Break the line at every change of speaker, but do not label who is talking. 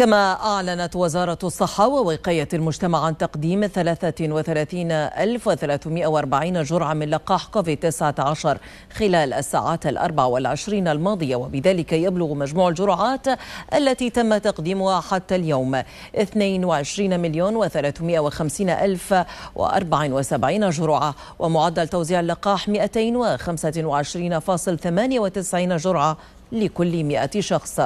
كما أعلنت وزارة الصحة ووقاية المجتمع عن تقديم 33340 جرعة من لقاح كوفيد-19 خلال الساعات الأربع والعشرين الماضية وبذلك يبلغ مجموع الجرعات التي تم تقديمها حتى اليوم 22 مليون و350 ألف و74 جرعة ومعدل توزيع اللقاح 225.98 جرعة لكل 100 شخص